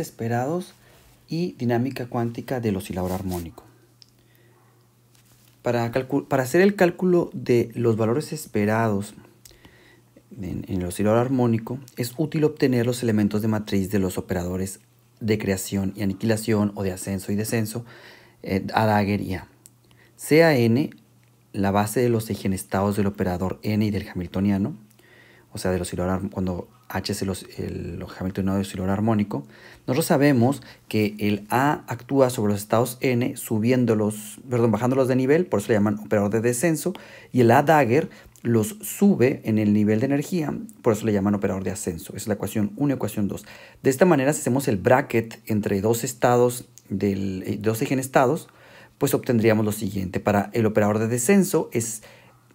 esperados y dinámica cuántica del oscilador armónico. Para, para hacer el cálculo de los valores esperados en, el oscilador armónico, es útil obtener los elementos de matriz de los operadores de creación y aniquilación o de ascenso y descenso eh, a y A. Sea n la base de los eigenestados del operador n y del hamiltoniano, o sea, del oscilador, cuando H es el, alojamiento de un oscilador armónico. Nosotros sabemos que el A actúa sobre los estados N subiéndolos, perdón, bajándolos de nivel, por eso le llaman operador de descenso, y el A dagger los sube en el nivel de energía, por eso le llaman operador de ascenso. es la ecuación 1 ecuación 2. De esta manera, si hacemos el bracket entre dos estados del, eh, dos estados, pues obtendríamos lo siguiente. Para el operador de descenso es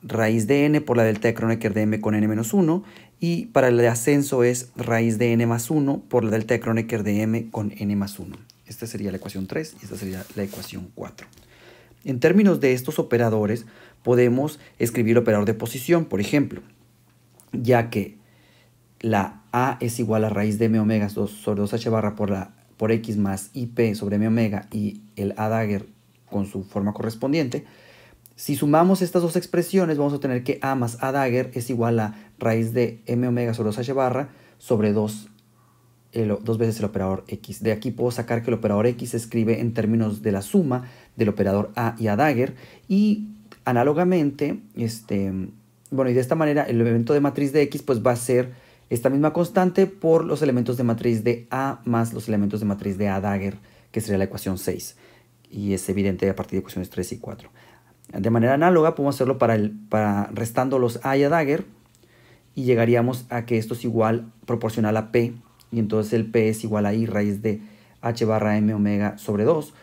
raíz de n por la delta de Kronecker de m con n menos 1 y para el de ascenso es raíz de n más 1 por la delta de Kronecker de m con n más 1. Esta sería la ecuación 3 y esta sería la ecuación 4. En términos de estos operadores, podemos escribir operador de posición, por ejemplo, ya que la A es igual a raíz de m omega sobre 2h barra por, la, por x más ip sobre m omega y el A dagger con su forma correspondiente, si sumamos estas dos expresiones, vamos a tener que A más A dagger es igual a raíz de M omega sobre 2H barra sobre 2, dos veces el operador X. De aquí puedo sacar que el operador X se escribe en términos de la suma del operador A y A dagger. Y análogamente, este, bueno, y de esta manera el elemento de matriz de X pues va a ser esta misma constante por los elementos de matriz de A más los elementos de matriz de A dagger, que sería la ecuación 6. Y es evidente a partir de ecuaciones 3 y 4. De manera análoga podemos hacerlo para, el, para restando los A y a dagger y llegaríamos a que esto es igual proporcional a P y entonces el P es igual a I raíz de H barra M omega sobre 2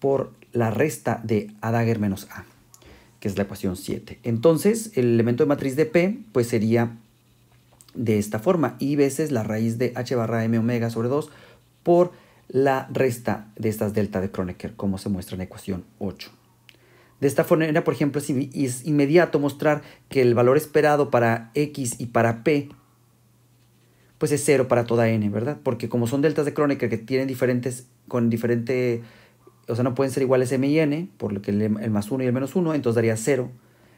por la resta de A dagger menos A, que es la ecuación 7. Entonces el elemento de matriz de P pues sería de esta forma, I veces la raíz de H barra M omega sobre 2 por la resta de estas delta de Kronecker, como se muestra en la ecuación 8. De esta manera, por ejemplo, es inmediato mostrar que el valor esperado para X y para P pues es cero para toda n, ¿verdad? Porque como son deltas de crónica que tienen diferentes, con diferente, o sea, no pueden ser iguales m y n, por lo que el, más 1 y el menos 1, entonces daría 0.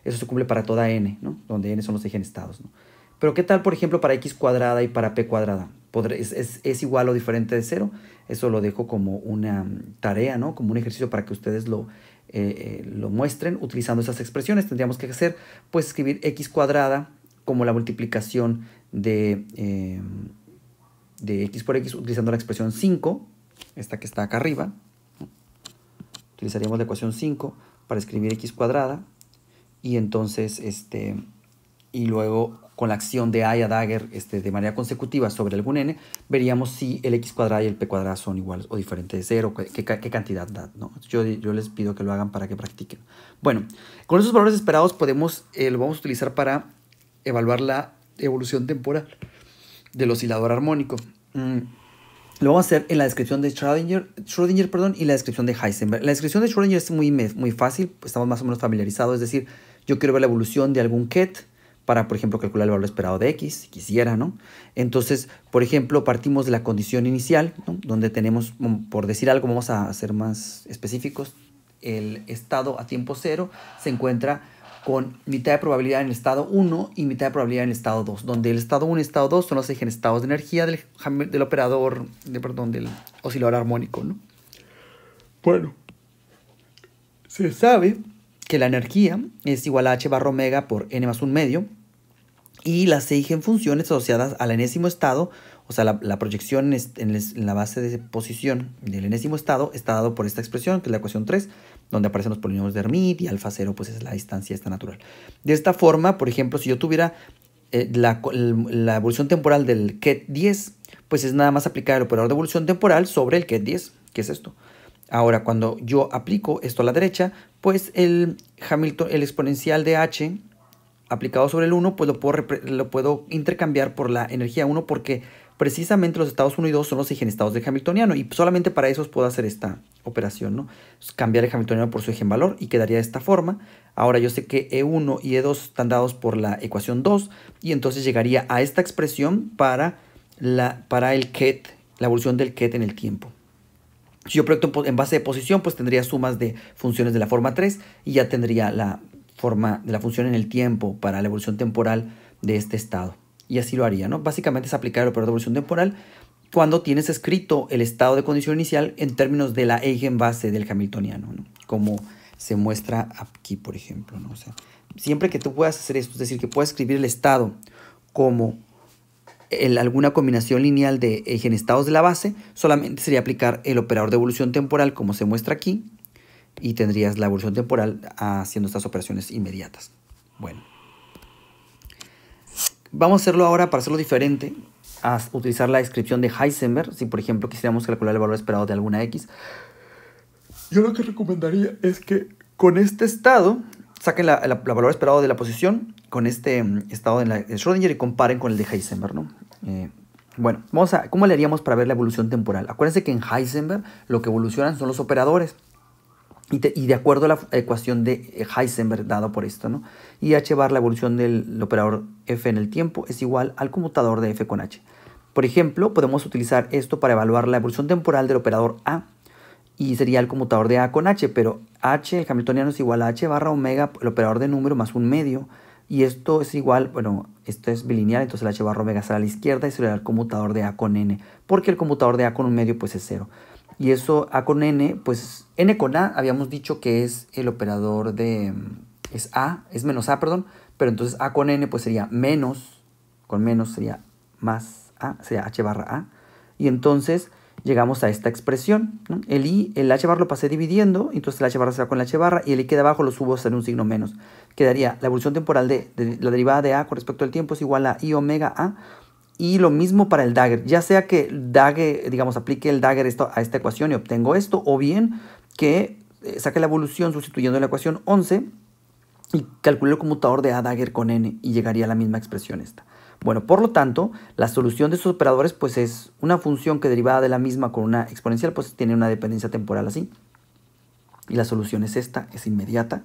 Eso se cumple para toda n, ¿no? Donde n son los estados, ¿no? Pero ¿qué tal, por ejemplo, para x cuadrada y para p cuadrada? ¿Es, es, es, igual o diferente de 0? Eso lo dejo como una tarea, ¿no? Como un ejercicio para que ustedes lo eh, eh, lo muestren utilizando esas expresiones. Tendríamos que hacer, pues, escribir x cuadrada como la multiplicación de, eh, de x por x utilizando la expresión 5, esta que está acá arriba. Utilizaríamos la ecuación 5 para escribir x cuadrada y entonces, este, y luego con la acción de A a Dagger este, de manera consecutiva sobre algún n, veríamos si el x cuadrado y el p cuadrado son iguales o diferentes de cero, qué, cantidad da. ¿no? Yo, les pido que lo hagan para que practiquen. Bueno, con esos valores esperados podemos, eh, lo vamos a utilizar para evaluar la evolución temporal del oscilador armónico. Mm, lo vamos a hacer en la descripción de Schrödinger, Schrödinger perdón, y la descripción de Heisenberg. La descripción de Schrödinger es muy, muy fácil, estamos más o menos familiarizados, es decir, yo quiero ver la evolución de algún ket, para, por ejemplo, calcular el valor esperado de x, si quisiera, ¿no? Entonces, por ejemplo, partimos de la condición inicial, ¿no? Donde tenemos, mm, por decir algo, vamos a ser más específicos, el estado a tiempo cero se encuentra con mitad de probabilidad en el estado 1 y mitad de probabilidad en el estado 2, donde el estado 1 y el estado 2 son los estados de energía del, operador, de, perdón, del oscilador armónico, ¿no? Bueno, se sabe que la energía es igual a h barra omega por n más un medio y las se funciones asociadas al enésimo estado, o sea, la, proyección en, la base de posición del enésimo estado está dado por esta expresión, que es la ecuación 3, donde aparecen los polinomios de Hermite y alfa 0, pues es la distancia esta natural. De esta forma, por ejemplo, si yo tuviera eh, la, la, evolución temporal del ket 10, pues es nada más aplicar el operador de evolución temporal sobre el ket 10, que es esto. Ahora, cuando yo aplico esto a la derecha, pues el Hamilton, el exponencial de h aplicado sobre el 1, pues lo puedo, lo puedo intercambiar por la energía 1 porque precisamente los estados 1 y 2 son los estados del hamiltoniano y solamente para esos puedo hacer esta operación, ¿no? Pues cambiar el hamiltoniano por su valor y quedaría de esta forma. Ahora yo sé que E1 y E2 están dados por la ecuación 2 y entonces llegaría a esta expresión para, la, para el ket, la evolución del ket en el tiempo. Si yo proyecto en base de posición, pues tendría sumas de funciones de la forma 3 y ya tendría la forma de la función en el tiempo para la evolución temporal de este estado. Y así lo haría, ¿no? Básicamente es aplicar el operador de evolución temporal cuando tienes escrito el estado de condición inicial en términos de la eigenbase del hamiltoniano, ¿no? Como se muestra aquí, por ejemplo, ¿no? O sea, siempre que tú puedas hacer esto, es decir, que puedas escribir el estado como alguna combinación lineal de eigenestados eh, de la base, solamente sería aplicar el operador de evolución temporal como se muestra aquí y tendrías la evolución temporal haciendo estas operaciones inmediatas. Bueno. Vamos a hacerlo ahora para hacerlo diferente, a utilizar la descripción de Heisenberg, si por ejemplo quisiéramos calcular el valor esperado de alguna X. Yo lo que recomendaría es que con este estado saquen la, valor esperado de la posición con este mm, estado de, la, Schrödinger y comparen con el de Heisenberg, ¿no? Eh, bueno, vamos a, ¿cómo le haríamos para ver la evolución temporal? Acuérdense que en Heisenberg lo que evolucionan son los operadores. Y, de acuerdo a la ecuación de eh, Heisenberg dado por esto, ¿no? Y h bar, la evolución del operador f en el tiempo, es igual al conmutador de f con h. Por ejemplo, podemos utilizar esto para evaluar la evolución temporal del operador a. Y sería el conmutador de a con h, pero h, el hamiltoniano, es igual a h barra omega, el operador de número más un medio y esto es igual, bueno, esto es bilineal, entonces la H barra omega será a la izquierda y se le da el conmutador de A con N, porque el conmutador de A con un medio pues es cero. Y eso A con N, pues N con A habíamos dicho que es el operador de, mm, es A, es menos A, perdón, pero entonces A con N pues sería menos, con menos sería más A, sería H barra A. Y entonces llegamos a esta expresión. El i, el h bar lo pasé dividiendo, entonces el h barra se va con el h barra y el i queda abajo lo subo hasta un signo menos. Quedaría la evolución temporal de, la derivada de a con respecto al tiempo es igual a i omega a. Y lo mismo para el dagger, ya sea que dagger, digamos, aplique el dagger esto, a esta ecuación y obtengo esto, o bien que eh, saque la evolución sustituyendo la ecuación 11 y calcule el conmutador de a dagger con n y llegaría a la misma expresión esta. Bueno, por lo tanto, la solución de estos operadores pues es una función que derivada de la misma con una exponencial pues tiene una dependencia temporal así. Y la solución es esta, es inmediata.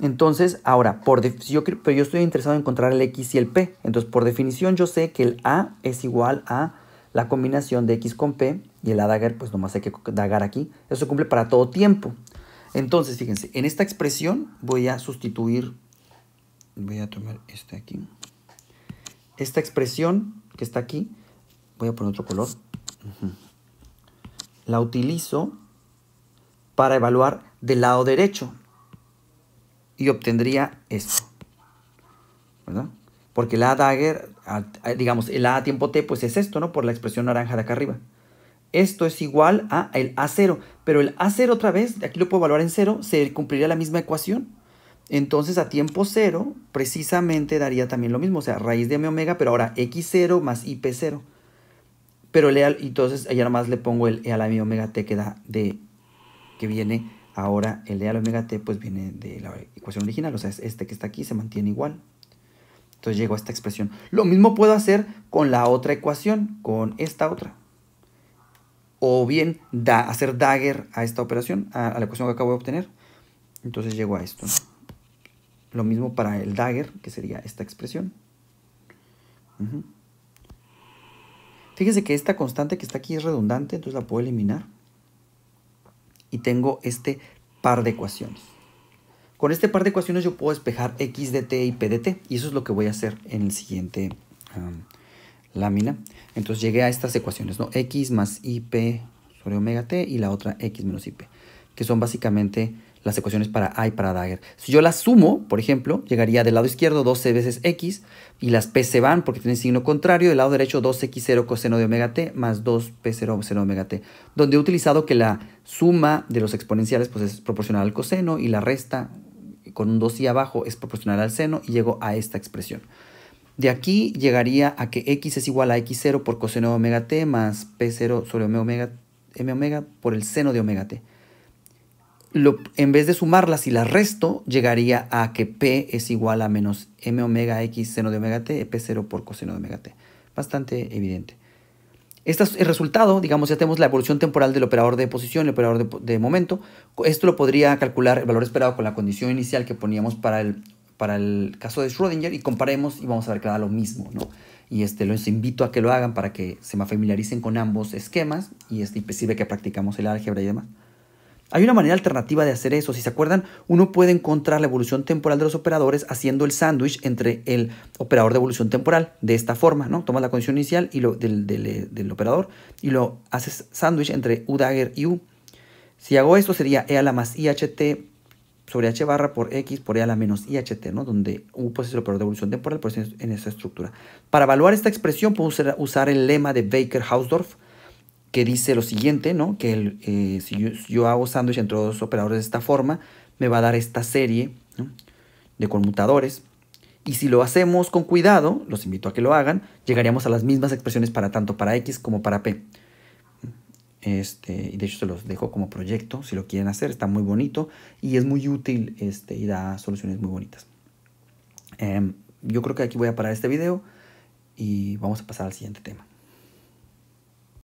Entonces, ahora, por yo, pero yo estoy interesado en encontrar el x y el p. Entonces, por definición yo sé que el a es igual a la combinación de x con p y el a dagger, pues nomás hay que dagar aquí. Eso cumple para todo tiempo. Entonces, fíjense, en esta expresión voy a sustituir, voy a tomar este aquí esta expresión que está aquí, voy a poner otro color, la utilizo para evaluar del lado derecho y obtendría esto, ¿verdad? Porque el A dagger, eh, digamos, el A tiempo T, pues es esto, ¿no? Por la expresión naranja de acá arriba. Esto es igual a el A0, pero el A0 otra vez, aquí lo puedo evaluar en 0, se cumpliría la misma ecuación. Entonces a tiempo cero precisamente daría también lo mismo, o sea, raíz de mi omega, pero ahora x0 más ip0. Pero leal y entonces allá nomás le pongo el e a la mi omega t que da de que viene ahora el e a la omega t pues viene de la ecuación original, o sea, es este que está aquí se mantiene igual. Entonces llego a esta expresión. Lo mismo puedo hacer con la otra ecuación, con esta otra. O bien hacer dagger a esta operación, a, a, la ecuación que acabo de obtener. Entonces llego a esto. ¿no? Lo mismo para el dagger, que sería esta expresión. Fíjense que esta constante que está aquí es redundante, entonces la puedo eliminar. Y tengo este par de ecuaciones. Con este par de ecuaciones yo puedo despejar x de t y p de t. Y eso es lo que voy a hacer en el siguiente lámina. Entonces llegué a estas ecuaciones, ¿no? x más ip sobre omega t y la otra x menos ip, que son básicamente las ecuaciones para A y para Dagger. Si yo las sumo, por ejemplo, llegaría del lado izquierdo 12 veces X y las P se van porque tienen signo contrario, del lado derecho 2X0 coseno de omega t más 2P0 coseno de omega t, donde he utilizado que la suma de los exponenciales pues, es proporcional al coseno y la resta con un 2 y abajo es proporcional al seno y llego a esta expresión. De aquí llegaría a que x es igual a x0 por coseno de omega t más p0 sobre omega, omega, m omega por el seno de omega t lo, en vez de sumarlas y las resto, llegaría a que P es igual a menos M omega X seno de omega T, P0 por coseno de omega T. Bastante evidente. Este es el resultado, digamos, ya tenemos la evolución temporal del operador de posición, el operador de, momento. Esto lo podría calcular el valor esperado con la condición inicial que poníamos para el, para el caso de Schrödinger y comparemos y vamos a ver que da lo mismo, Y este, los invito a que lo hagan para que se me familiaricen con ambos esquemas y es este, sirve que practicamos el álgebra y demás. Hay una manera alternativa de hacer eso. Si se acuerdan, uno puede encontrar la evolución temporal de los operadores haciendo el sándwich entre el operador de evolución temporal. De esta forma, ¿no? Tomas la condición inicial y lo, del, eh, operador y lo haces sándwich entre U dagger y U. Si hago esto sería E a la más IHT sobre H barra por X por E a la menos IHT, ¿no? Donde U pues, es el operador de evolución temporal, en esta estructura. Para evaluar esta expresión puedo usar el lema de Baker-Hausdorff que dice lo siguiente, ¿no? Que eh, si yo, hago sándwich entre dos operadores de esta forma, me va a dar esta serie de conmutadores. Y si lo hacemos con cuidado, los invito a que lo hagan, llegaríamos a las mismas expresiones para tanto para X como para P. Este, y de hecho se los dejo como proyecto, si lo quieren hacer, está muy bonito y es muy útil este, y da soluciones muy bonitas. Em, yo creo que aquí voy a parar este video y vamos a pasar al siguiente tema.